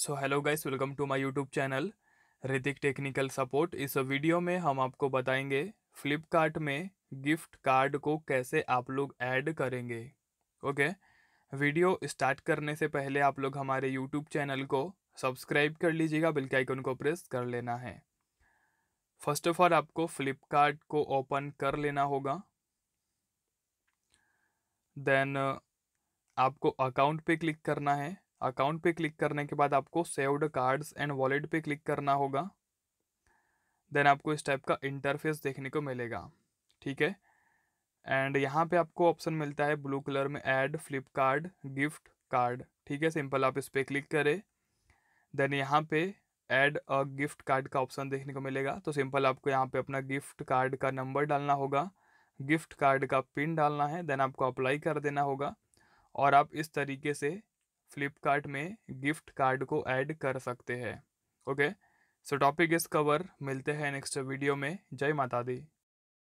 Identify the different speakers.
Speaker 1: so hello guys welcome to my YouTube channel Hrithik technical support इस video में हम आपको बताएंगे फ्लिपकार्ट में गिफ्ट कार्ड को कैसे आप लोग ऐड करेंगे ओके वीडियो स्टार्ट करने से पहले आप लोग हमारे यूट्यूब चैनल को सब्सक्राइब कर लीजिएगा बिल के आइकन को प्रेस कर लेना है फर्स्ट ऑफ ऑल आपको फ्लिपकार्ट को ओपन कर लेना होगा देन आपको अकाउंट पे क्लिक करना है अकाउंट पे क्लिक करने के बाद आपको सेव्ड कार्ड्स एंड वॉलेट पे क्लिक करना होगा देन आपको इस टाइप का इंटरफेस देखने को मिलेगा ठीक है एंड यहाँ पे आपको ऑप्शन मिलता है ब्लू कलर में ऐड फ्लिपकार्ड गिफ्ट कार्ड ठीक है सिंपल आप इस पर क्लिक करें देन यहाँ पे ऐड अ गिफ्ट कार्ड का ऑप्शन देखने को मिलेगा तो सिंपल आपको यहाँ पे अपना गिफ्ट कार्ड का नंबर डालना होगा गिफ्ट कार्ड का पिन डालना है देन आपको अप्लाई कर देना होगा और आप इस तरीके से फ्लिपकार्ट में गिफ्ट कार्ड को ऐड कर सकते हैं ओके सो टॉपिक इस कवर मिलते हैं नेक्स्ट वीडियो में जय माता दी